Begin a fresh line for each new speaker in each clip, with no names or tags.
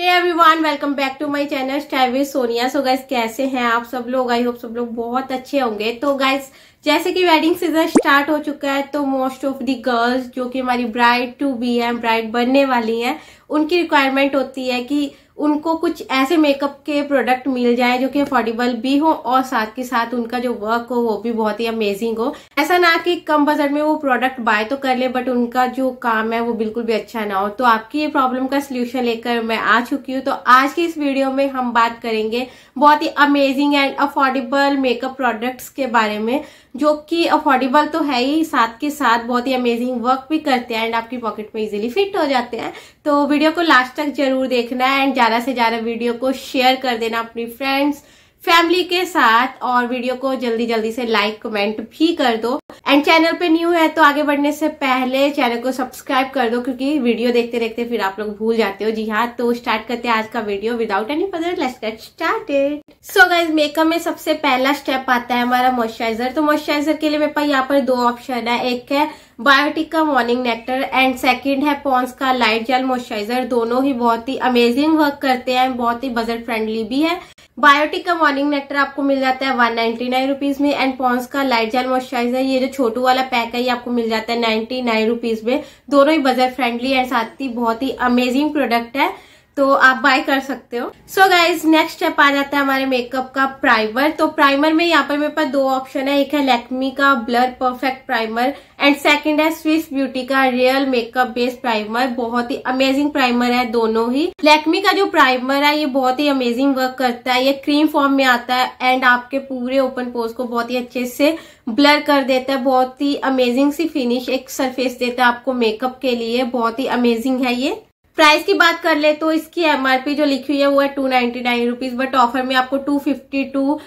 hey one welcome back to my channel स्टाइवी Sonia so guys कैसे हैं आप सब लोग आई होप सब लोग बहुत अच्छे होंगे तो गाइज जैसे कि वेडिंग सीजन स्टार्ट हो चुका है तो मोस्ट ऑफ दी गर्ल्स जो कि हमारी ब्राइड टू बी है ब्राइड बनने वाली हैं उनकी रिक्वायरमेंट होती है कि उनको कुछ ऐसे मेकअप के प्रोडक्ट मिल जाए जो कि अफोर्डेबल भी हो और साथ के साथ उनका जो वर्क हो वो भी बहुत ही अमेजिंग हो ऐसा ना कि कम बजट में वो प्रोडक्ट बाय तो कर ले बट उनका जो काम है वो बिल्कुल भी अच्छा ना हो तो आपकी ये प्रॉब्लम का सोल्यूशन लेकर मैं आ चुकी हूँ तो आज की इस वीडियो में हम बात करेंगे बहुत ही amazing and affordable makeup products के बारे में जो कि अफोर्डेबल तो है ही साथ के साथ बहुत ही अमेजिंग वर्क भी करते हैं एंड आपकी पॉकेट में इजिली फिट हो जाते हैं तो वीडियो को लास्ट तक जरूर देखना है एंड ज़्यादा से ज़्यादा वीडियो को शेयर कर देना अपनी फ्रेंड्स फैमिली के साथ और वीडियो को जल्दी जल्दी से लाइक कमेंट भी कर दो एंड चैनल पे न्यू है तो आगे बढ़ने से पहले चैनल को सब्सक्राइब कर दो क्योंकि वीडियो देखते देखते फिर आप लोग भूल जाते हो जी हाँ तो स्टार्ट करते हैं आज का video without any further let's get started so guys makeup में सबसे पहला स्टेप आता है हमारा मॉइस्चराइजर तो मॉइस्चराइजर के लिए मेरे पास यहाँ पर दो ऑप्शन है एक है बायोटिक का मॉर्निंग नेक्टर एंड सेकेंड है पॉन्स का लाइट जेल मॉइस्चराइजर दोनों ही बहुत ही अमेजिंग वर्क करते हैं बहुत ही बजट फ्रेंडली भी है बायोटिक का मॉर्निंग नेक्टर आपको मिल जाता है वन नाइन्टी नाइन रुपीज में एंड पॉन्स का लाइट जेल मॉइस्चराइजर ये जो छोटू वाला पैक है ये आपको मिल जाता है नाइन्टी नाइन रुपीज में दोनों ही बजट फ्रेंडली एंड साथ ही बहुत ही अमेजिंग प्रोडक्ट है तो आप बाय कर सकते हो सो गाइज नेक्स्ट स्टेप आ जाता है हमारे मेकअप का प्राइमर तो प्राइमर में यहाँ पर मेरे पास दो ऑप्शन है एक है लेकमी का blur perfect primer and second है स्विस ब्यूटी का रियल मेकअप बेस्ड प्राइमर बहुत ही अमेजिंग प्राइमर है दोनों ही लेकमी का जो प्राइमर है ये बहुत ही अमेजिंग वर्क करता है ये क्रीम फॉर्म में आता है एंड आपके पूरे ओपन पोज को बहुत ही अच्छे से ब्लर कर देता है बहुत ही अमेजिंग सी फिनिश एक सरफेस देता है आपको मेकअप के लिए बहुत ही अमेजिंग है ये प्राइस की बात कर ले तो इसकी एमआरपी जो लिखी हुई है वो है two ninety nine rupees but offer में आपको two fifty to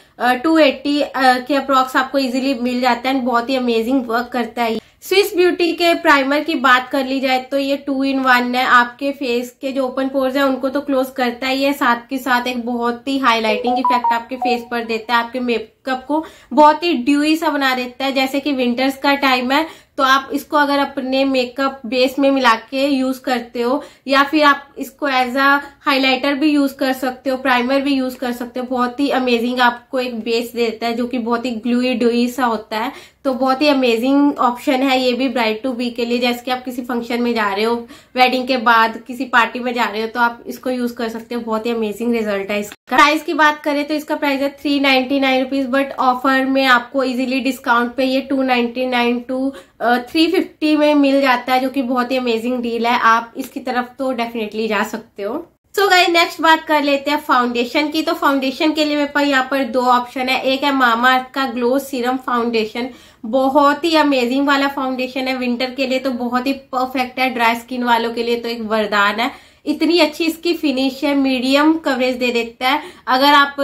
two eighty के अप्रोक्स आपको इजीली मिल जाता है बहुत ही अमेजिंग वर्क करता है स्विस ब्यूटी के प्राइमर की बात कर ली जाए तो ये टू इन वन है आपके फेस के जो ओपन पोर्स है उनको तो क्लोज करता ही है साथ के साथ एक बहुत ही हाईलाइटिंग इफेक्ट आपके फेस पर देता है आपके मेप मेकअप को बहुत ही ड्यूई सा बना देता है जैसे कि विंटर्स का टाइम है तो आप इसको अगर अपने मेकअप बेस में मिला के यूज करते हो या फिर आप इसको एज अ हाइलाइटर भी यूज कर सकते हो प्राइमर भी यूज कर सकते हो बहुत ही अमेजिंग आपको एक बेस देता है जो कि बहुत ही ग्लूई ड्यूई सा होता है तो बहुत ही अमेजिंग ऑप्शन है ये भी ब्राइट टू बी के लिए जैसे कि आप किसी फंक्शन में जा रहे हो वेडिंग के बाद किसी पार्टी में जा रहे हो तो आप इसको यूज कर सकते हो बहुत ही अमेजिंग रिजल्ट है इसका प्राइस की बात करें तो इसका प्राइस है three ninety nine rupees but offer में आपको इजीली डिस्काउंट पे ये two ninety nine to three fifty में मिल जाता है जो कि बहुत ही अमेजिंग डील है आप इसकी तरफ तो डेफिनेटली जा सकते हो सो गाइस नेक्स्ट बात कर लेते हैं फाउंडेशन की तो फाउंडेशन के लिए मेरे पास यहाँ पर दो ऑप्शन है एक है मामा अर्थ का ग्लो सीरम फाउंडेशन बहुत ही अमेजिंग वाला फाउंडेशन है विंटर के लिए तो बहुत ही परफेक्ट है ड्राई स्किन वालों के लिए तो एक वरदान है इतनी अच्छी इसकी फिनिश है मीडियम कवरेज दे देता है अगर आप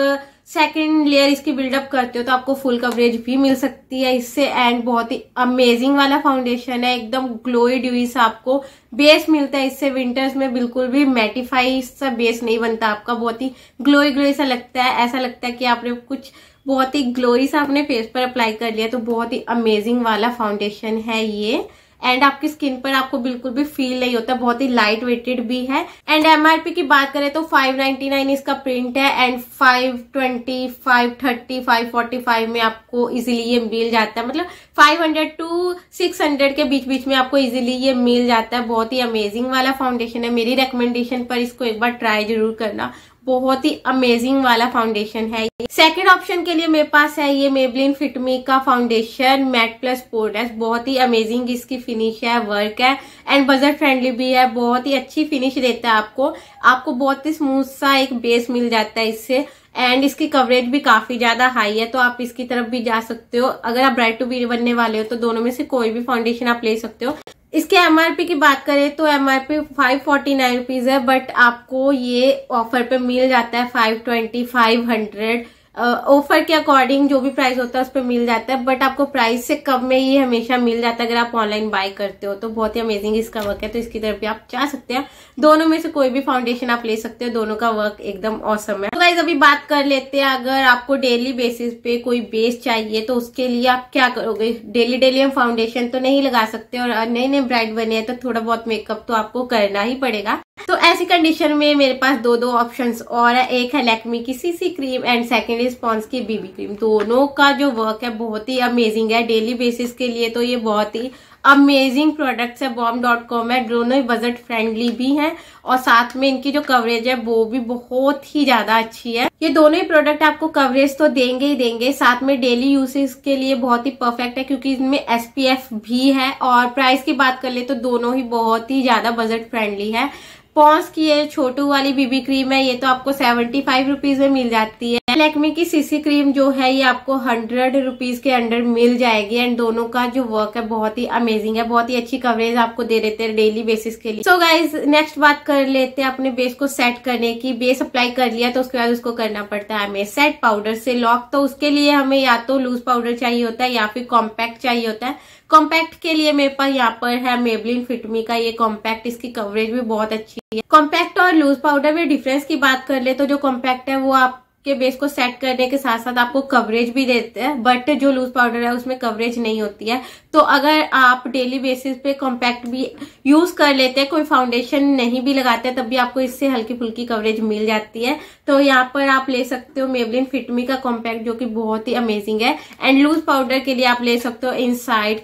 सेकेंड लेयर इसकी बिल्डअप करते हो तो आपको फुल कवरेज भी मिल सकती है इससे एंड बहुत ही अमेजिंग वाला फाउंडेशन है एकदम ग्लोई ड्यू सा आपको बेस मिलता है इससे विंटर्स में बिल्कुल भी मैटिफाई सा बेस नहीं बनता आपका बहुत ही ग्लोई ग्लोई सा लगता है ऐसा लगता है कि आपने कुछ बहुत ही ग्लोई सा अपने फेस पर अप्लाई कर लिया तो बहुत ही अमेजिंग वाला फाउंडेशन है ये एंड आपकी स्किन पर आपको बिल्कुल भी फील नहीं होता बहुत ही लाइट वेटेड भी है एंड एमआरपी की बात करें तो 599 इसका प्रिंट है एंड 520, 530, 545 में आपको इजीली ये मिल जाता है मतलब 500 टू 600 के बीच बीच में आपको इजीली ये मिल जाता है बहुत ही अमेजिंग वाला फाउंडेशन है मेरी रिकमेंडेशन पर इसको एक बार ट्राई जरूर करना बहुत ही अमेजिंग वाला फाउंडेशन है सेकेंड ऑप्शन के लिए मेरे पास है ये मेबलिन फिटमी का फाउंडेशन मैट प्लस पोरेस बहुत ही अमेजिंग इसकी फिनिश है वर्क है एंड बजट फ्रेंडली भी है बहुत ही अच्छी फिनिश देता है आपको आपको बहुत ही स्मूथ सा एक बेस मिल जाता है इससे एंड इसकी कवरेज भी काफी ज्यादा हाई है तो आप इसकी तरफ भी जा सकते हो अगर आप ब्राइट टू बी बनने वाले हो तो दोनों में से कोई भी फाउंडेशन आप ले सकते हो इसके एमआरपी की बात करें तो MRP five forty nine rupees है बट आपको ये ऑफर पे मिल जाता है five twenty five hundred offer के अकॉर्डिंग जो भी प्राइस होता है उस पर मिल जाता है बट आपको प्राइस से कम में ही हमेशा मिल जाता है अगर आप ऑनलाइन बाय करते हो तो बहुत ही अमेजिंग इसका वर्क है तो इसकी तरफ भी आप जा सकते हैं दोनों में से कोई भी फाउंडेशन आप ले सकते हो दोनों का वर्क एकदम औसम है तो गाइज अभी बात कर लेते हैं अगर आपको डेली बेसिस पे कोई बेस चाहिए तो उसके लिए आप क्या करोगे डेली डेली हम फाउंडेशन तो नहीं लगा सकते और नए नए ब्राइड बने हैं तो थोड़ा बहुत मेकअप तो आपको करना ही पड़ेगा तो ऐसी कंडीशन में मेरे पास दो दो ऑप्शन और है एक है लैक्मी की CC cream and second response की बीबी क्रीम दोनों का जो वर्क है बहुत ही अमेजिंग है डेली बेसिस के लिए तो ये बहुत ही अमेजिंग प्रोडक्ट्स है बॉम डॉट कॉम है दोनों ही बजट फ्रेंडली भी हैं और साथ में इनकी जो कवरेज है वो भी बहुत ही ज्यादा अच्छी है ये दोनों ही प्रोडक्ट आपको कवरेज तो देंगे ही देंगे साथ में डेली यूसेज के लिए बहुत ही परफेक्ट है क्योंकि इनमें एसपीएफ भी है और प्राइस की बात कर ले तो दोनों ही बहुत ही ज्यादा बजट फ्रेंडली है पॉन्स की ये छोटू वाली बीबी क्रीम है ये तो आपको सेवेंटी फाइव रुपीज में मिल जाती है लैक्मी की सीसी क्रीम जो है ये आपको हंड्रेड रुपीज के अंडर मिल जाएगी एंड दोनों का जो वर्क है बहुत ही अमेजिंग है बहुत ही अच्छी कवरेज आपको दे देते हैं डेली बेसिस के लिए सो गाइज नेक्स्ट बात कर लेते हैं अपने बेस को सेट करने की बेस अप्लाई कर लिया तो उसके बाद उसको करना पड़ता है हमें सेट पाउडर से लॉक तो उसके लिए हमें या तो लूज पाउडर चाहिए होता है या फिर कॉम्पैक्ट चाहिए होता है कॉम्पैक्ट के लिए मेरे पास यहाँ पर है मेबलिन फिटमी का ये कॉम्पैक्ट इसकी कवरेज भी बहुत अच्छी है कॉम्पैक्ट और लूज पाउडर में डिफरेंस की बात कर ले तो जो कॉम्पैक्ट है वो आप के बेस को सेट करने के साथ साथ आपको कवरेज भी देते हैं बट जो लूज पाउडर है उसमें कवरेज नहीं होती है तो अगर आप डेली बेसिस पे कॉम्पैक्ट भी यूज कर लेते हैं कोई फाउंडेशन नहीं भी लगाते हैं तब भी आपको इससे हल्की फुल्की कवरेज मिल जाती है तो यहाँ पर आप ले सकते हो मेबलिन फिटमी का कॉम्पैक्ट जो कि बहुत ही अमेजिंग है एंड लूज पाउडर के लिए आप ले सकते हो इन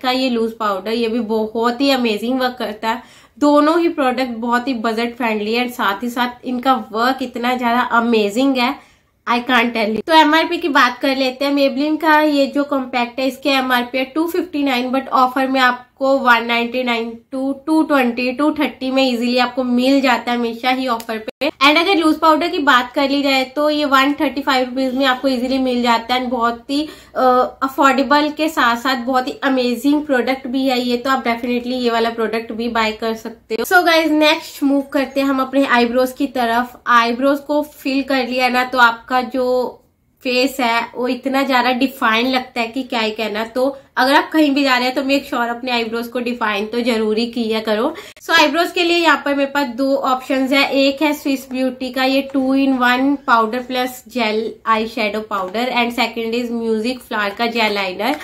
का ये लूज पाउडर ये भी बहुत ही अमेजिंग वर्क करता है दोनों ही प्रोडक्ट बहुत ही बजट फ्रेंडली है साथ ही साथ इनका वर्क इतना ज्यादा अमेजिंग है आई कांट टेल यू तो एमआरपी की बात कर लेते हैं मेबलिन का ये जो कॉम्पैक्ट है इसके एमआरपी है two fifty nine but offer में आप आपको 199 टू 220 230 में इजीली आपको मिल जाता है हमेशा ही ऑफर पे एंड अगर लूज पाउडर की बात कर ली जाए तो ये वन थर्टी फाइव रुपीज में आपको इजीली मिल जाता है बहुत ही अफोर्डेबल के साथ साथ बहुत ही अमेजिंग प्रोडक्ट भी है ये तो आप डेफिनेटली ये वाला प्रोडक्ट भी बाय कर सकते हो सो गाइज नेक्स्ट मूव करते हैं हम अपने आईब्रोज की तरफ आईब्रोज को फिल कर लिया ना तो आपका जो फेस है वो इतना ज्यादा डिफाइन लगता है कि क्या ही कहना तो अगर आप कहीं भी जा रहे हैं तो मेक श्योर अपने आईब्रोज को डिफाइन तो जरूरी किया करो सो so, आईब्रोज के लिए यहाँ पर मेरे पास दो ऑप्शंस है एक है स्विस ब्यूटी का ये two in one powder plus gel eye shadow powder and second is Music Flower का जेल आइनर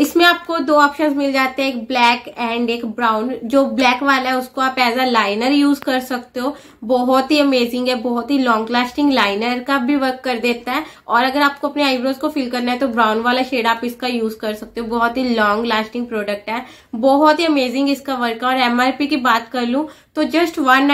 इसमें आपको दो ऑप्शन मिल जाते हैं एक ब्लैक एंड एक ब्राउन जो ब्लैक वाला है उसको आप एज अ लाइनर यूज कर सकते हो बहुत ही अमेजिंग है बहुत ही लॉन्ग लास्टिंग लाइनर का भी वर्क कर देता है और अगर आपको अपने आईब्रोज को फिल करना है तो ब्राउन वाला शेड आप इसका यूज कर सकते हो बहुत ही लॉन्ग लास्टिंग प्रोडक्ट है बहुत ही अमेजिंग इसका वर्क है और एमआरपी की बात कर लूँ तो जस्ट वन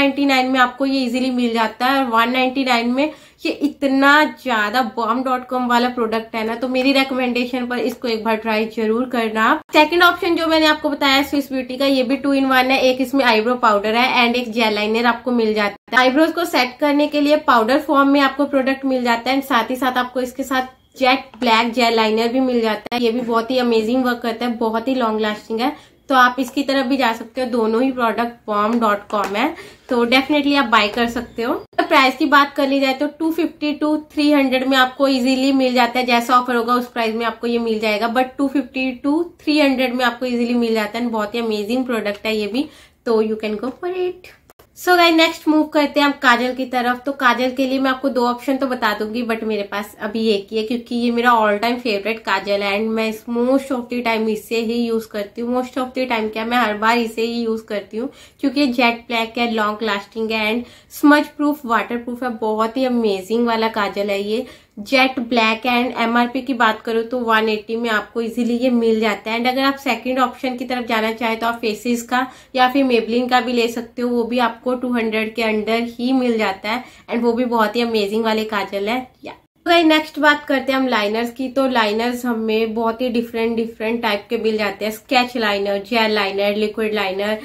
में आपको ये इजिली मिल जाता है और वन में ये इतना ज़्यादा बॉम डॉट कॉम वाला प्रोडक्ट है ना तो मेरी रिकमेंडेशन पर इसको एक बार ट्राई जरूर करना सेकंड ऑप्शन जो मैंने आपको बताया स्विस ब्यूटी का ये भी टू इन वन है एक इसमें आईब्रो पाउडर है एंड एक जेल लाइनर आपको मिल जाता है आईब्रोज को सेट करने के लिए पाउडर फॉर्म में आपको प्रोडक्ट मिल जाता है एंड साथ ही साथ आपको इसके साथ जेट ब्लैक जेल लाइनर भी मिल जाता है ये भी बहुत ही अमेजिंग वर्क करता है बहुत ही लॉन्ग लास्टिंग है तो आप इसकी तरफ भी जा सकते हो दोनों ही प्रोडक्ट पॉम डॉट कॉम है तो डेफिनेटली आप बाय कर सकते हो तो प्राइस की बात कर ली जाए तो 250 टू थ्री में आपको इजीली मिल जाता है जैसा ऑफर होगा उस प्राइस में आपको ये मिल जाएगा बट 250 टू थ्री में आपको इजीली मिल जाता है बहुत ही अमेजिंग प्रोडक्ट है ये भी तो you can go for it so guys next move करते हैं हम काजल की तरफ तो काजल के लिए मैं आपको दो ऑप्शन तो बता दूंगी बट मेरे पास अभी एक ही है क्योंकि ये मेरा ऑल टाइम फेवरेट काजल है एंड मैं मोस्ट ऑफ द टाइम इसे ही यूज करती हूँ मोस्ट ऑफ द टाइम क्या मैं हर बार इसे ही यूज करती हूँ क्योंकि जेट ब्लैक है लॉन्ग लास्टिंग है and smudge proof waterproof है बहुत ही अमेजिंग वाला काजल है ये जेट ब्लैक एंड एमआरपी की बात करो तो 180 में आपको इजीली ये मिल जाता है एंड अगर आप सेकंड ऑप्शन की तरफ जाना चाहे तो आप फेसिस का या फिर मेबलिन का भी ले सकते हो वो भी आपको 200 के अंडर ही मिल जाता है एंड वो भी बहुत ही अमेजिंग वाले काजल है या गई तो नेक्स्ट बात करते हैं हम लाइनर्स की तो लाइनर्स हमें बहुत ही डिफरेंट डिफरेंट टाइप के मिल जाते हैं sketch liner gel liner liquid liner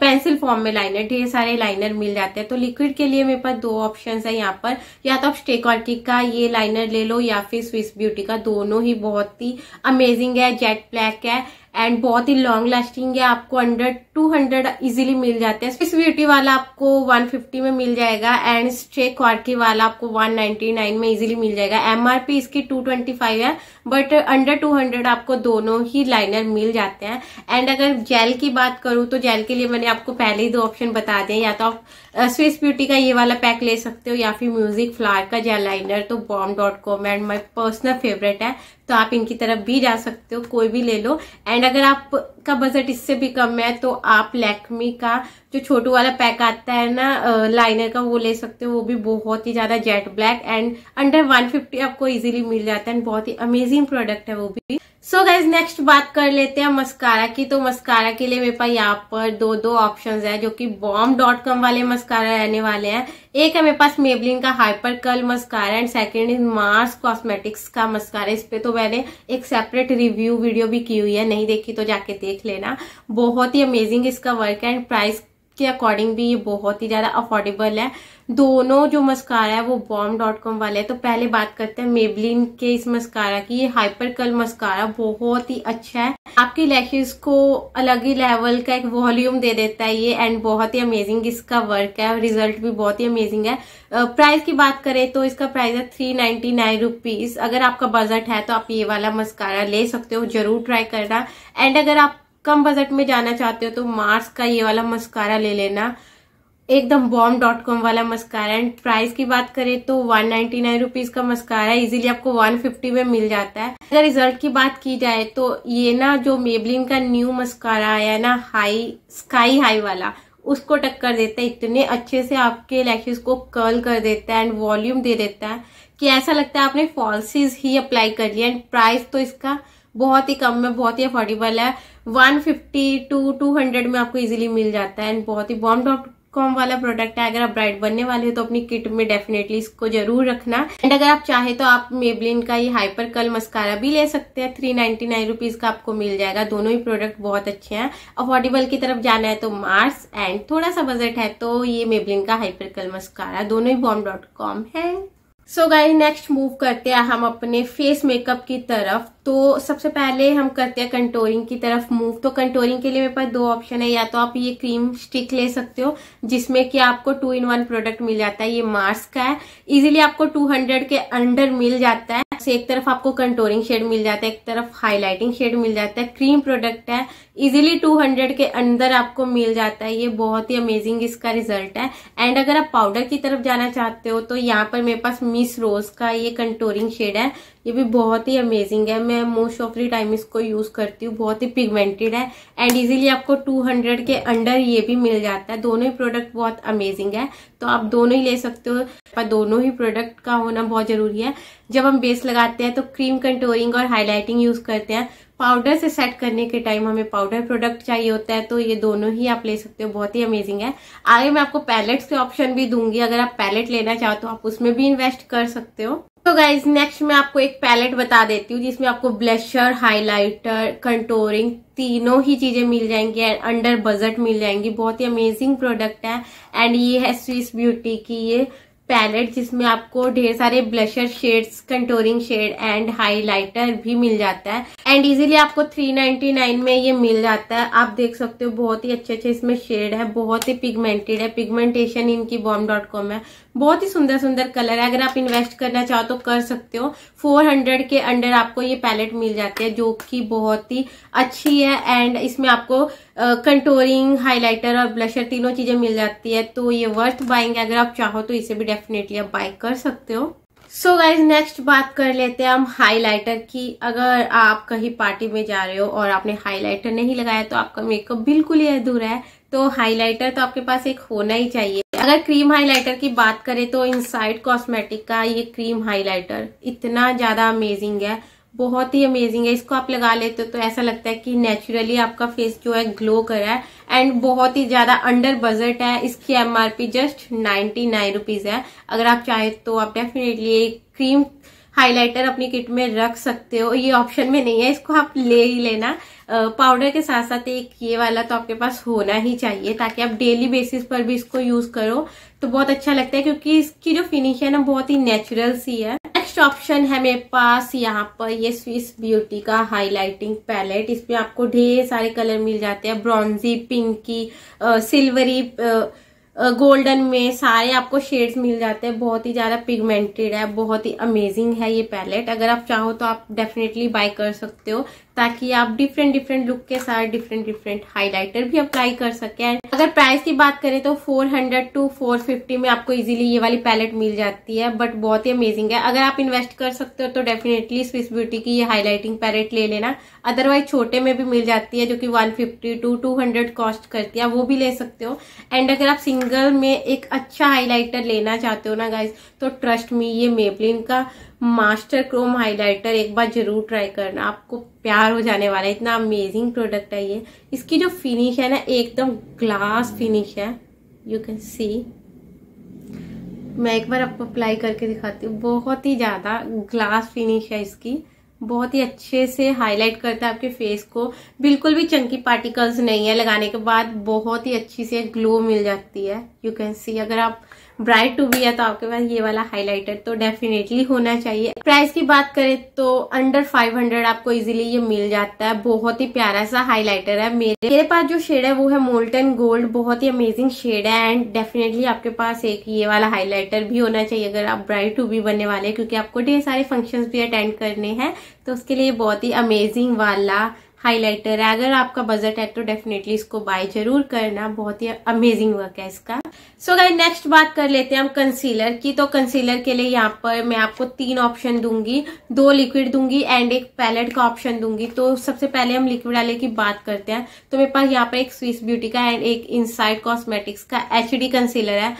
pencil form में लाइनर ढेर सारे लाइनर मिल जाते हैं तो लिक्विड के लिए मेरे पास दो ऑप्शन है यहाँ पर या तो आप स्टेक ऑर्टिक का ये लाइनर ले लो या फिर स्विस ब्यूटी का दोनों ही बहुत ही अमेजिंग है जेट ब्लैक है एंड बहुत ही लॉन्ग लास्टिंग है आपको अंडर 200 इजिली मिल जाते हैं स्विस ब्यूटी वाला आपको 150 में मिल जाएगा एंड स्ट्रे क्वार्टी वाला आपको 199 में इजिली मिल जाएगा एमआरपी इसकी 225 है बट अंडर 200 आपको दोनों ही लाइनर मिल जाते हैं एंड अगर जेल की बात करूं तो जेल के लिए मैंने आपको पहले ही दो ऑप्शन बता दें या तो आप स्विस ब्यूटी का ये वाला पैक ले सकते हो या फिर म्यूजिक फ्लावर का जेल लाइनर तो bomb dot com and my personal favourite है तो आप इनकी तरफ भी जा सकते हो कोई भी ले लो एंड अगर आप का बजट इससे भी कम है तो आप लैक्मी का जो छोटू वाला पैक आता है ना लाइनर का वो ले सकते हो वो भी बहुत ही ज्यादा जेट ब्लैक एंड अंडर 150 आपको इजीली मिल जाता है बहुत ही अमेजिंग प्रोडक्ट है वो भी सो गाइज नेक्स्ट बात कर लेते हैं मस्कारा की तो मस्कारा के लिए मेरे पास यहाँ पर दो दो ऑप्शंस है जो कि बॉम डॉट कॉम वाले मस्कारा रहने वाले हैं एक है मेरे पास मेबलिन का hyper curl mascara and second is Mars Cosmetics का मस्कारा इस पे तो मैंने एक सेपरेट रिव्यू वीडियो भी की हुई है नहीं देखी तो जाके देख लेना बहुत ही अमेजिंग इसका वर्क है एंड प्राइस के अकॉर्डिंग भी ये बहुत ही ज़्यादा अफोर्डेबल है दोनों जो मस्कारा है वो बॉम डॉट कॉम वाले हैं तो पहले बात करते हैं मेबलिन के इस मस्कारा की ये हाइपर कल मस्कारा बहुत ही अच्छा है आपके लैशेज को अलग ही लेवल का एक वॉल्यूम दे देता है ये एंड बहुत ही अमेजिंग इसका वर्क है रिजल्ट भी बहुत ही अमेजिंग है प्राइस की बात करें तो इसका प्राइस है थ्री नाइन्टी नाइन रुपीज अगर आपका बजट है तो आप ये वाला मस्कारा ले सकते हो जरूर ट्राई करना एंड अगर आप कम बजट में जाना चाहते हो तो मार्स का ये वाला मस्कारा ले लेना एकदम बॉम डॉट कॉम वाला मस्कारा एंड प्राइस की बात करें तो वन नाइनटी नाइन रुपीज का मस्कारा इजीली आपको वन फिफ्टी में मिल जाता है अगर रिजल्ट की बात की जाए तो ये ना जो मेबलिन का न्यू मस्कारा आया है ना हाई स्काई हाई वाला उसको टक्कर देता है इतने अच्छे से आपके लैशेज को कर्ल कर देता है एंड वॉल्यूम दे देता है कि ऐसा लगता है आपने फॉल्सिस ही अप्लाई कर लिया एंड प्राइस तो इसका बहुत ही कम है बहुत ही अफोर्डेबल है 150 टू 200 में आपको इजीली मिल जाता है एंड बहुत ही बॉम डॉट कॉम वाला प्रोडक्ट है अगर आप ब्राइट बनने वाले हो तो अपनी किट में डेफिनेटली इसको जरूर रखना एंड अगर आप चाहे तो आप मेबलिन का ये हाइपर कल मस्कारा भी ले सकते हैं थ्री नाइनटी नाइन रुपीज का आपको मिल जाएगा दोनों ही प्रोडक्ट बहुत अच्छे हैं अफोर्डेबल की तरफ जाना है तो मार्स एंड थोड़ा सा बजट है तो ये मेबलिन का हाइपर कल मस्कारा दोनों ही बॉम डॉट कॉम है सो गाइस नेक्स्ट मूव करते हैं हम अपने फेस मेकअप की तरफ तो सबसे पहले हम करते हैं कंटोरिंग की तरफ मूव तो कंटोरिंग के लिए मेरे पास दो ऑप्शन है या तो आप ये क्रीम स्टिक ले सकते हो जिसमें कि आपको टू इन वन प्रोडक्ट मिल जाता है ये मार्स का है इजीली आपको 200 के अंडर मिल जाता है से एक तरफ आपको कंटोरिंग शेड मिल जाता है एक तरफ हाईलाइटिंग शेड मिल जाता है क्रीम प्रोडक्ट है इजीली 200 के अंदर आपको मिल जाता है ये बहुत ही अमेजिंग इसका रिजल्ट है एंड अगर आप पाउडर की तरफ जाना चाहते हो तो यहाँ पर मेरे पास मिस रोज का ये कंटोरिंग शेड है ये भी बहुत ही अमेजिंग है मैं मोस्ट ऑफ दी टाइम इसको यूज करती हूँ बहुत ही पिगमेंटेड है एंड इजीली आपको 200 के अंडर ये भी मिल जाता है दोनों ही प्रोडक्ट बहुत अमेजिंग है तो आप दोनों ही ले सकते हो पर दोनों ही प्रोडक्ट का होना बहुत जरूरी है जब हम बेस लगाते हैं तो क्रीम कंट्रोलिंग और हाईलाइटिंग यूज करते हैं पाउडर से सेट करने के टाइम हमें पाउडर प्रोडक्ट चाहिए होता है तो ये दोनों ही आप ले सकते हो बहुत ही अमेजिंग है आगे मैं आपको पैलेट्स के ऑप्शन भी दूंगी अगर आप पैलेट लेना चाहो तो आप उसमें भी इन्वेस्ट कर सकते हो तो गाइज नेक्स्ट मैं आपको एक पैलेट बता देती हूँ जिसमें आपको ब्लशर हाइलाइटर कंटोरिंग तीनों ही चीजें मिल जाएंगी एंड अंडर बजट मिल जाएंगी बहुत ही अमेजिंग प्रोडक्ट है एंड ये है स्विस ब्यूटी की ये पैलेट जिसमें आपको ढेर सारे blusher shades contouring shade and highlighter भी मिल जाता है एंड इजीली आपको 399 में ये मिल जाता है आप देख सकते हो बहुत ही अच्छे अच्छे इसमें शेड है बहुत ही पिगमेंटेड है पिगमेंटेशन इनकी बॉम डॉट कॉम है बहुत ही सुंदर सुंदर कलर है अगर आप इन्वेस्ट करना चाहो तो कर सकते हो 400 के अंडर आपको ये पैलेट मिल जाती है जो कि बहुत ही अच्छी है एंड इसमें आपको कंटोरिंग हाइलाइटर और ब्लशर तीनों चीजें मिल जाती है तो ये वर्थ बाइंग अगर आप चाहो तो इसे भी डेफिनेटली आप बाय कर सकते हो सो गाइज नेक्स्ट बात कर लेते हैं हम हाइलाइटर की अगर आप कहीं पार्टी में जा रहे हो और आपने हाइलाइटर नहीं लगाया तो आपका मेकअप बिल्कुल ही अधूरा है तो हाइलाइटर तो आपके पास एक होना ही चाहिए अगर क्रीम हाइलाइटर की बात करें तो इनसाइड कॉस्मेटिक का ये क्रीम हाइलाइटर इतना ज्यादा अमेजिंग है बहुत ही अमेजिंग है इसको आप लगा लेते हो तो ऐसा लगता है कि नेचुरली आपका फेस जो है ग्लो कर रहा है एंड बहुत ही ज्यादा अंडर बजट है इसकी MRP just ninety nine rupees है अगर आप चाहे तो आप डेफिनेटली क्रीम हाइलाइटर अपनी किट में रख सकते हो ये ऑप्शन में नहीं है इसको आप ले ही लेना पाउडर के साथ साथ एक ये वाला तो आपके पास होना ही चाहिए ताकि आप डेली बेसिस पर भी इसको यूज करो तो बहुत अच्छा लगता है क्योंकि इसकी जो फिनिश है ना बहुत ही नेचुरल सी है नेक्स्ट ऑप्शन है मेरे पास यहाँ पर ये स्विस ब्यूटी का हाइलाइटिंग पैलेट इसमें आपको ढेर सारे कलर मिल जाते हैं ब्रॉन्जी पिंकी सिल्वरी आ, गोल्डन में सारे आपको शेड्स मिल जाते हैं बहुत ही ज़्यादा पिगमेंटेड है बहुत ही अमेजिंग है ये पैलेट अगर आप चाहो तो आप डेफिनेटली बाय कर सकते हो ताकि आप डिफरेंट डिफरेंट लुक के साथ डिफरेंट डिफरेंट हाइलाइटर भी अप्लाई कर सके अगर प्राइस की बात करें तो 400 टू 450 में आपको इजीली ये वाली पैलेट मिल जाती है बट बहुत ही अमेजिंग है अगर आप इन्वेस्ट कर सकते हो तो डेफिनेटली स्विस ब्यूटी की ये हाईलाइटिंग पैलेट ले लेना अदरवाइज छोटे में भी मिल जाती है जो कि 150 टू 200 कॉस्ट करती है वो भी ले सकते हो एंड अगर आप सिंगल में एक अच्छा हाईलाइटर लेना चाहते हो ना गाइज तो ट्रस्ट मी ये मेबलिन का मास्टर क्रोम हाइलाइटर एक बार जरूर ट्राई करना आपको प्यार हो जाने वाला है इतना अमेजिंग प्रोडक्ट है ये इसकी जो फिनिश है ना एकदम ग्लास फिनिश है यू कैन सी मैं एक बार आपको अप्लाई करके दिखाती हूँ बहुत ही ज़्यादा ग्लास फिनिश है इसकी बहुत ही अच्छे से हाईलाइट करता है आपके फेस को बिल्कुल भी चंकी पार्टिकल्स नहीं है लगाने के बाद बहुत ही अच्छी से ग्लो मिल जाती है यू कैन सी अगर आप ब्राइट टू भी है तो आपके पास ये वाला हाईलाइटर तो डेफिनेटली होना चाहिए प्राइस की बात करें तो अंडर 500 आपको इजीली ये मिल जाता है बहुत ही प्यारा सा हाईलाइटर है मेरे मेरे पास जो शेड है वो है मोल्टन गोल्ड बहुत ही अमेजिंग शेड है एंड डेफिनेटली आपके पास एक ये वाला हाईलाइटर भी होना चाहिए अगर आप ब्राइट टू भी बनने वाले क्योंकि आपको ढेर सारे फंक्शन भी अटेंड करने हैं तो उसके लिए बहुत ही अमेजिंग वाला हाइलाइटर है अगर आपका बजट है तो डेफिनेटली इसको बाय जरूर करना बहुत ही अमेजिंग वर्क है इसका सो गाइस नेक्स्ट बात कर लेते हैं हम कंसीलर की तो कंसीलर के लिए यहाँ पर मैं आपको तीन ऑप्शन दूंगी दो लिक्विड दूंगी एंड एक पैलेट का ऑप्शन दूंगी तो सबसे पहले हम लिक्विड वाले की बात करते हैं तो मेरे पास यहाँ पर एक स्विस ब्यूटी का एंड एक इनसाइड कॉस्मेटिक्स का एच कंसीलर है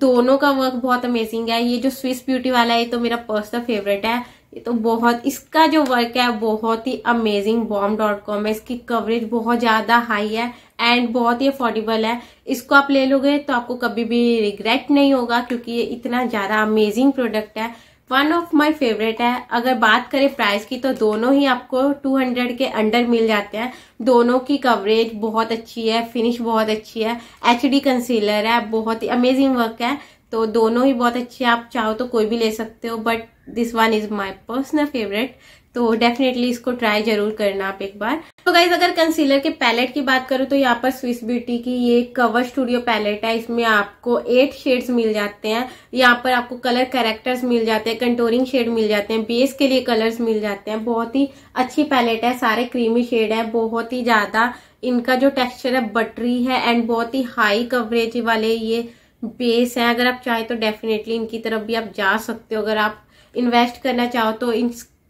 दोनों का वर्क बहुत अमेजिंग है ये जो स्विस ब्यूटी वाला है तो मेरा पर्सनल फेवरेट है ये तो बहुत इसका जो वर्क है बहुत ही अमेजिंग बॉम डॉट कॉम है इसकी कवरेज बहुत ज़्यादा हाई है एंड बहुत ही अफोर्डेबल है इसको आप ले लोगे तो आपको कभी भी रिग्रेट नहीं होगा क्योंकि ये इतना ज़्यादा अमेजिंग प्रोडक्ट है वन ऑफ माय फेवरेट है अगर बात करें प्राइस की तो दोनों ही आपको 200 के अंडर मिल जाते हैं दोनों की कवरेज बहुत अच्छी है फिनिश बहुत अच्छी है एच डी कंसीलर है बहुत ही अमेजिंग वर्क है तो दोनों ही बहुत अच्छे आप चाहो तो कोई भी ले सकते हो but this one is my personal favourite तो डेफिनेटली इसको ट्राई जरूर करना आप एक बार तो गाइज अगर कंसीलर के पैलेट की बात करूं तो यहाँ पर स्विस ब्यूटी की ये कवर स्टूडियो पैलेट है इसमें आपको एट शेड्स मिल जाते हैं यहाँ पर आपको कलर कैरेक्टर्स मिल जाते हैं कंटोरिंग शेड मिल जाते हैं बेस के लिए कलर्स मिल जाते हैं बहुत ही अच्छी पैलेट है सारे क्रीमी शेड है बहुत ही ज्यादा इनका जो टेक्स्चर है बटरी है एंड बहुत ही हाई कवरेज वाले ये बेस है अगर आप चाहें तो डेफिनेटली इनकी तरफ भी आप जा सकते हो अगर आप इन्वेस्ट करना चाहो तो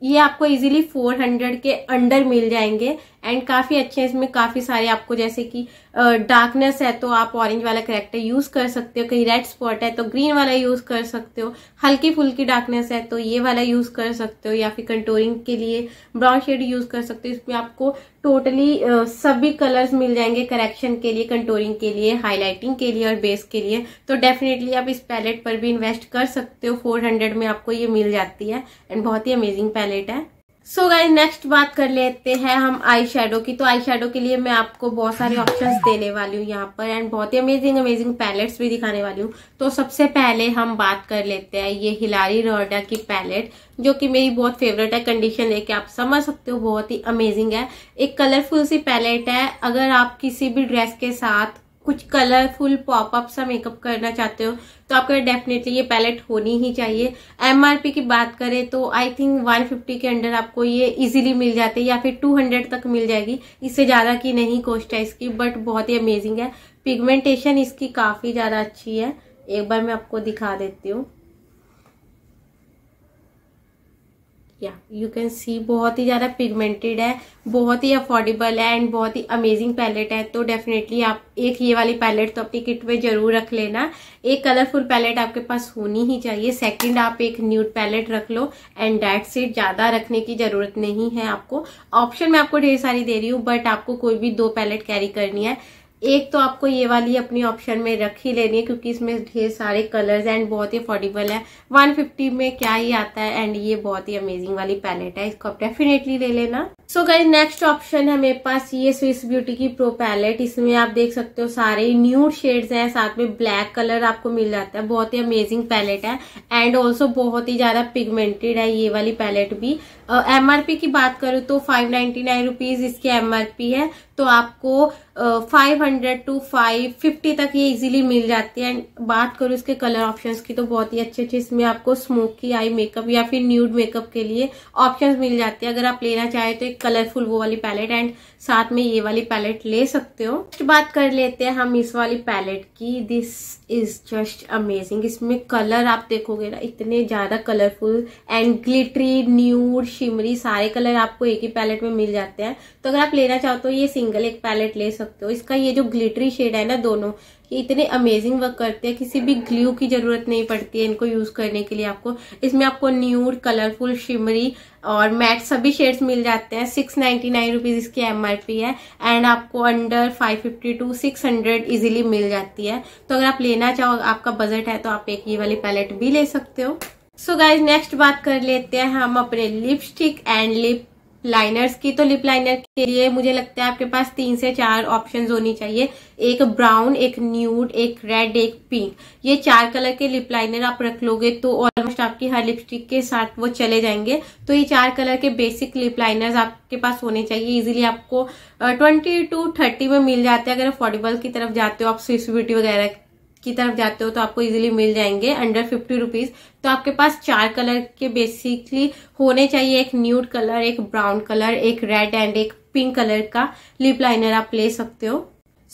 ये आपको इजीली 400 के अंडर मिल जाएंगे एंड काफ़ी अच्छे हैं इसमें काफ़ी सारे आपको जैसे कि डार्कनेस है तो आप ऑरेंज वाला करेक्टर यूज़ कर सकते हो कहीं रेड स्पॉट है तो ग्रीन वाला यूज़ कर सकते हो हल्की फुल्की डार्कनेस है तो ये वाला यूज़ कर सकते हो या फिर कंटोरिंग के लिए ब्राउन शेड यूज़ कर सकते हो इसमें आपको टोटली सभी कलर्स मिल जाएंगे करेक्शन के लिए कंटोरिंग के लिए हाईलाइटिंग के लिए और बेस के लिए तो डेफिनेटली आप इस पैलेट पर भी इन्वेस्ट कर सकते हो फोर हंड्रेड में आपको ये मिल जाती है एंड बहुत ही अमेजिंग पैलेट है सो गाइज नेक्स्ट बात कर लेते हैं हम आई शेडो की तो आई शेडो के लिए मैं आपको बहुत सारे ऑप्शंस देने वाली हूँ यहाँ पर एंड बहुत ही अमेजिंग अमेजिंग पैलेट्स भी दिखाने वाली हूँ तो सबसे पहले हम बात कर लेते हैं ये हिलारी रोडा की पैलेट जो कि मेरी बहुत फेवरेट है कंडीशन है कि आप समझ सकते हो बहुत ही अमेजिंग है एक कलरफुल सी पैलेट है अगर आप किसी भी ड्रेस के साथ कुछ कलरफुल पॉपअप सा मेकअप करना चाहते हो तो आपका डेफिनेटली ये पैलेट होनी ही चाहिए एमआरपी की बात करें तो आई थिंक 150 के अंडर आपको ये इजीली मिल जाती है या फिर 200 तक मिल जाएगी इससे ज़्यादा की नहीं कॉस्ट है इसकी बट बहुत ही अमेजिंग है पिगमेंटेशन इसकी काफ़ी ज़्यादा अच्छी है एक बार मैं आपको दिखा देती हूँ या यू कैन सी बहुत ही ज़्यादा पिगमेंटेड है बहुत ही अफोर्डेबल है एंड बहुत ही अमेजिंग पैलेट है तो डेफिनेटली आप एक ये वाली पैलेट तो अपनी किट में जरूर रख लेना एक कलरफुल पैलेट आपके पास होनी ही चाहिए सेकंड आप एक न्यूड पैलेट रख लो एंड डेट से ज़्यादा रखने की ज़रूरत नहीं है आपको ऑप्शन मैं आपको ढेर सारी दे रही हूँ बट आपको कोई भी दो पैलेट कैरी करनी है एक तो आपको ये वाली अपनी ऑप्शन में रख ही लेनी है क्योंकि इसमें ढेर सारे कलर्स एंड बहुत ही अफोर्डेबल है 150 में क्या ही आता है एंड ये बहुत ही अमेजिंग वाली पैलेट है इसको आप डेफिनेटली ले लेना सो गई नेक्स्ट ऑप्शन है मेरे पास ये स्विस ब्यूटी की प्रो पैलेट इसमें आप देख सकते हो सारे न्यू शेड्स हैं साथ में ब्लैक कलर आपको मिल जाता है बहुत ही अमेजिंग पैलेट है एंड ऑल्सो बहुत ही ज्यादा पिगमेंटेड है ये वाली पैलेट भी एमआरपी uh, की बात करूँ तो फाइव नाइन्टी नाइन रुपीज इसकी एमआरपी है तो आपको five hundred two five fifty तक ये इजीली मिल जाती है एंड बात करूँ इसके कलर ऑप्शंस की तो बहुत ही अच्छे अच्छे इसमें आपको स्मोकी आई मेकअप या फिर न्यूड मेकअप के लिए ऑप्शंस मिल जाते हैं अगर आप लेना चाहें तो एक कलरफुल वो वाली पैलेट एंड साथ में ये वाली पैलेट ले सकते हो तो बात कर लेते हैं हम इस वाली पैलेट की दिस इज जस्ट अमेजिंग इसमें कलर आप देखोगे ना इतने ज्यादा colourful and glittery nude shimmery सारे कलर आपको एक ही पैलेट में मिल जाते हैं तो अगर आप लेना चाहो तो ये सिंगल एक पैलेट ले सकते हो इसका ये जो ग्लिटरी शेड है ना दोनों ये इतने अमेजिंग वर्क करते हैं किसी भी ग्लू की जरूरत नहीं पड़ती है इनको यूज करने के लिए आपको इसमें आपको न्यूड कलरफुल शिमरी और मैट सभी शेड्स मिल जाते हैं सिक्स नाइन्टी नाइन रुपीज इसकी एम है एंड आपको under five fifty two six hundred easily मिल जाती है तो अगर आप लेना चाहो आपका बजट है तो आप एक ये वाली पैलेट भी ले सकते हो सो गाइज नेक्स्ट बात कर लेते हैं हम अपने लिपस्टिक एंड लिप लाइनर्स की तो लिप लाइनर के लिए मुझे लगता है आपके पास तीन से चार ऑप्शन होनी चाहिए एक ब्राउन एक न्यूड एक रेड एक पिंक ये चार कलर के लिप लाइनर आप रख लोगे तो ऑलमोस्ट आपकी हर लिपस्टिक के साथ वो चले जाएंगे तो ये चार कलर के बेसिक लिप लाइनर्स आपके पास होने चाहिए इजीली आपको ट्वेंटी टू थर्टी में मिल जाते हैं अगर अफोर्डेबल की तरफ जाते हो आप स्विस्ट ब्यूटी वगैरह की तरफ जाते हो तो आपको इजीली मिल जाएंगे अंडर फिफ्टी रुपीज तो आपके पास चार कलर के बेसिकली होने चाहिए एक न्यूड कलर एक ब्राउन कलर एक रेड एंड एक पिंक कलर का लिप लाइनर आप ले सकते हो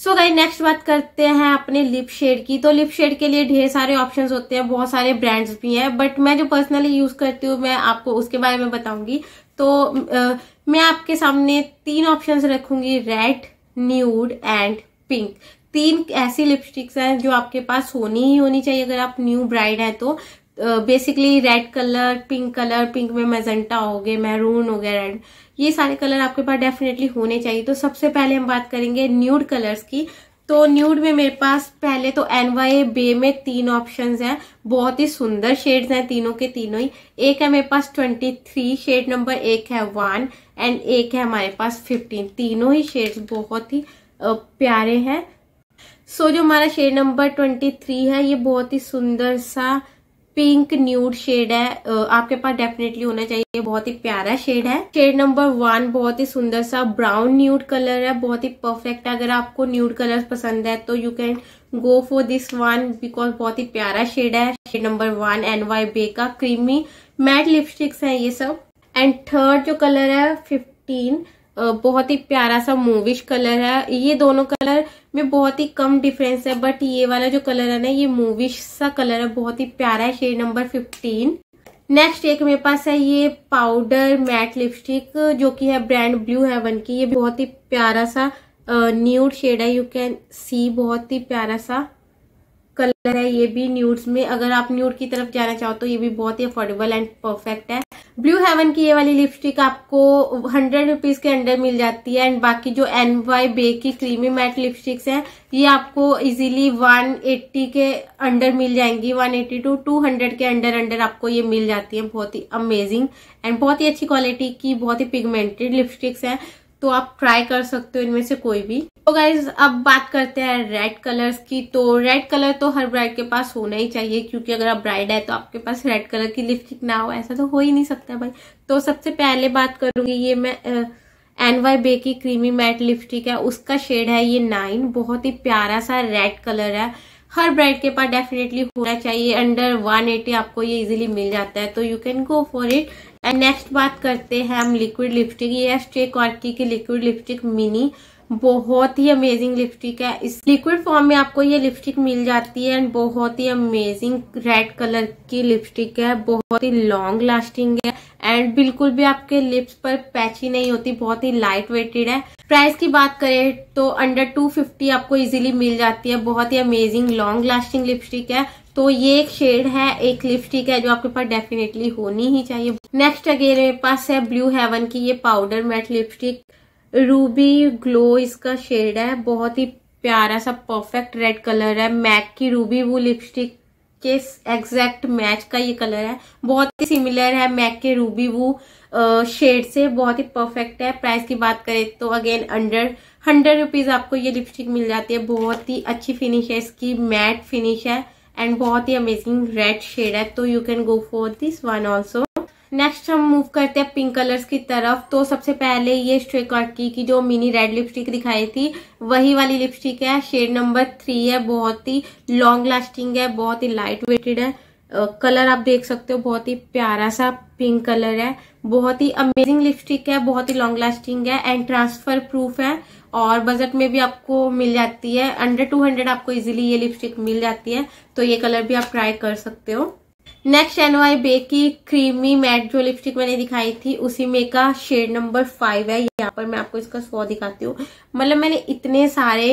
सो गाई नेक्स्ट बात करते हैं अपने लिप शेड की तो लिप शेड के लिए ढेर सारे ऑप्शंस होते हैं बहुत सारे ब्रांड्स भी हैं बट मैं जो पर्सनली यूज करती हूँ मैं आपको उसके बारे में बताऊंगी तो आ, मैं आपके सामने तीन ऑप्शंस रखूंगी रेड न्यूड एंड पिंक तीन ऐसी लिपस्टिक्स हैं जो आपके पास होनी ही होनी चाहिए अगर आप न्यू ब्राइड हैं तो basically red colour pink colour pink में मेजेंटा हो गए मैरून हो गया रेड ये सारे कलर आपके पास डेफिनेटली होने चाहिए तो सबसे पहले हम बात करेंगे न्यूड कलर्स की तो न्यूड में मेरे पास पहले तो एन वाई बे में तीन ऑप्शंस हैं बहुत ही सुंदर शेड्स हैं तीनों के तीनों ही एक है मेरे पास ट्वेंटी थ्री शेड नंबर एक है वन एंड एक है हमारे पास फिफ्टीन तीनों ही शेड्स बहुत ही प्यारे हैं सो जो हमारा शेड नंबर ट्वेंटी थ्री है ये बहुत ही सुंदर सा पिंक न्यूड शेड है आपके पास डेफिनेटली होना चाहिए बहुत ही प्यारा शेड है शेड नंबर वन बहुत ही सुंदर सा ब्राउन न्यूड कलर है बहुत ही परफेक्ट है अगर आपको न्यूड कलर पसंद है तो you can go for this one because बहुत ही प्यारा शेड है shade number one N Y Bae का क्रीमी मैट लिपस्टिक्स है ये सब एंड थर्ड जो कलर है फिफ्टीन बहुत ही प्यारा सा मूविश कलर है ये दोनों कलर में बहुत ही कम डिफरेंस है बट ये वाला जो कलर है ना ये मूविश सा कलर है बहुत ही प्यारा है शेड नंबर फिफ्टीन नेक्स्ट एक मेरे पास है ये पाउडर मैट लिपस्टिक जो कि है ब्रांड ब्लू हेवन की ये बहुत ही प्यारा सा न्यूड शेड है यू कैन सी बहुत ही प्यारा सा कलर है ये भी न्यूड्स में अगर आप न्यूड की तरफ जाना चाहो तो ये भी बहुत ही अफोर्डेबल एंड परफेक्ट है ब्लू हेवन की ये वाली लिपस्टिक आपको हंड्रेड रुपीज के अंडर मिल जाती है एंड बाकी जो एन वाई बे की क्रीमी मैट लिपस्टिक्स हैं ये आपको इजीली 180 के अंडर मिल जाएंगी 180 टू हंड्रेड के अंडर अंडर आपको ये मिल जाती है बहुत ही अमेजिंग एंड बहुत ही अच्छी क्वालिटी की बहुत ही पिगमेंटेड लिपस्टिक्स है तो आप ट्राई कर सकते हो इनमें से कोई भी तो गाइज अब बात करते हैं रेड कलर्स की तो रेड कलर तो हर ब्राइड के पास होना ही चाहिए क्योंकि अगर आप ब्राइड है तो आपके पास रेड कलर की लिपस्टिक ना हो ऐसा तो हो ही नहीं सकता भाई तो सबसे पहले बात करूंगी ये मैं एन वाई बे की क्रीमी मैट लिपस्टिक है उसका शेड है ये नाइन बहुत ही प्यारा सा रेड कलर है हर ब्राइड के पास डेफिनेटली होना चाहिए अंडर एटी आपको ये इजिली मिल जाता है तो you can go for it and next बात करते हैं हम लिक्विड लिपस्टिक ये है स्टे कॉर्की की लिक्विड लिपस्टिक मिनी बहुत ही अमेजिंग लिपस्टिक है इस लिक्विड फॉर्म में आपको ये लिपस्टिक मिल जाती है एंड बहुत ही अमेजिंग रेड कलर की लिपस्टिक है बहुत ही लॉन्ग लास्टिंग है एंड बिल्कुल भी आपके लिप्स पर पैची नहीं होती बहुत ही लाइट वेटेड है प्राइस की बात करें तो अंडर 250 आपको इजीली मिल जाती है बहुत ही अमेजिंग लॉन्ग लास्टिंग लिपस्टिक है तो ये एक शेड है एक लिपस्टिक है जो आपके पास डेफिनेटली होनी ही चाहिए नेक्स्ट अगेन मेरे पास है ब्लू हेवन की ये powder matte lipstick ruby glow इसका शेड है बहुत ही प्यारा सा परफेक्ट रेड कलर है मैक की रूबी वो लिपस्टिक के एग्जैक्ट मैच का ये कलर है बहुत ही सिमिलर है मैक के रूबी वो शेड से बहुत ही परफेक्ट है प्राइस की बात करें तो अगेन अंडर हंड्रेड रुपीज आपको ये लिपस्टिक मिल जाती है बहुत ही अच्छी फिनिश है इसकी मैट फिनिश है एंड बहुत ही अमेजिंग रेड शेड है तो you can go for this one also next हम मूव करते हैं पिंक कलर्स की तरफ तो सबसे पहले ये श्रेकार्की की जो मिनी रेड लिपस्टिक दिखाई थी वही वाली लिपस्टिक है शेड नंबर थ्री है बहुत ही लॉन्ग लास्टिंग है बहुत ही लाइट वेटेड है कलर uh, आप देख सकते हो बहुत ही प्यारा सा पिंक कलर है बहुत ही अमेजिंग लिपस्टिक है बहुत ही लॉन्ग लास्टिंग है एंड ट्रांसफर प्रूफ है और बजट में भी आपको मिल जाती है अंडर टू हंड्रेड आपको इजीली ये लिपस्टिक मिल जाती है तो ये कलर भी आप ट्राई कर सकते हो नेक्स्ट वाई बे की क्रीमी मैट जो लिपस्टिक मैंने दिखाई थी उसी में का शेड नंबर फाइव है यहाँ पर मैं आपको इसका स्वाद दिखाती हूँ मतलब मैंने इतने सारे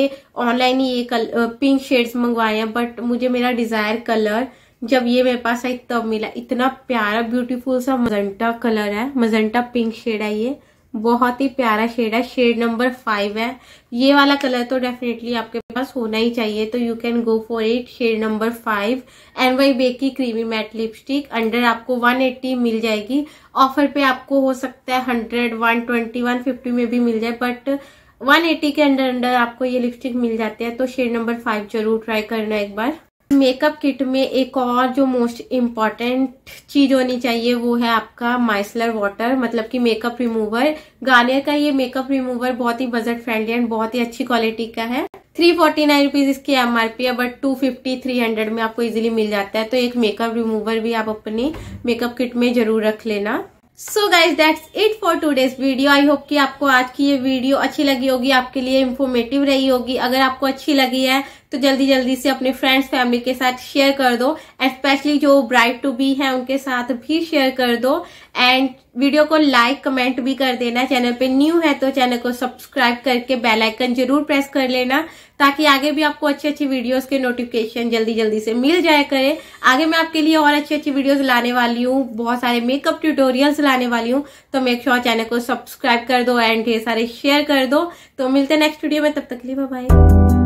ऑनलाइन ये कल पिंक शेड्स मंगवाए हैं बट मुझे मेरा डिजायर कलर जब ये मेरे पास आई तब मिला इतना प्यारा ब्यूटीफुल सा मजेंटा कलर है मजेंटा पिंक शेड है ये बहुत ही प्यारा शेड है शेड नंबर फाइव है ये वाला कलर तो डेफिनेटली आपके पास होना ही चाहिए तो you can go for it shade number five N Y बेकी की क्रीमी मैट लिपस्टिक अंडर आपको 180 मिल जाएगी ऑफर पे आपको हो सकता है 100, 120, 150 में भी मिल जाए बट 180 के अंडर अंडर आपको ये लिपस्टिक मिल जाती है तो शेड नंबर फाइव जरूर ट्राई करना एक बार मेकअप किट में एक और जो मोस्ट इम्पॉर्टेंट चीज होनी चाहिए वो है आपका माइसलर वाटर मतलब कि मेकअप रिमूवर गार्नियर का ये मेकअप रिमूवर बहुत ही बजट फ्रेंडली एंड बहुत ही अच्छी क्वालिटी का है थ्री फोर्टी नाइन रुपीज इसकी एमआरपी है but two fifty three hundred में आपको इजीली मिल जाता है तो एक मेकअप रिमूवर भी आप अपनी मेकअप किट में जरूर रख लेना so guys that's it for today's video I hope कि आपको आज की ये वीडियो अच्छी लगी होगी आपके लिए इन्फॉर्मेटिव रही होगी अगर आपको अच्छी लगी है तो जल्दी जल्दी से अपने फ्रेंड्स फैमिली के साथ शेयर कर दो एंड स्पेशली जो ब्राइड टू बी है उनके साथ भी शेयर कर दो एंड वीडियो को लाइक कमेंट भी कर देना चैनल पे न्यू है तो चैनल को सब्सक्राइब करके बेल आइकन जरूर प्रेस कर लेना ताकि आगे भी आपको अच्छी अच्छी वीडियोस के नोटिफिकेशन जल्दी जल्दी से मिल जाए करे आगे मैं आपके लिए और अच्छी अच्छी वीडियोस लाने वाली हूँ बहुत सारे मेकअप ट्यूटोरियल्स लाने वाली हूँ तो मेक श्योर चैनल को सब्सक्राइब कर दो एंड ढेर सारे शेयर कर दो तो मिलते हैं नेक्स्ट वीडियो में तब तक लिए बाय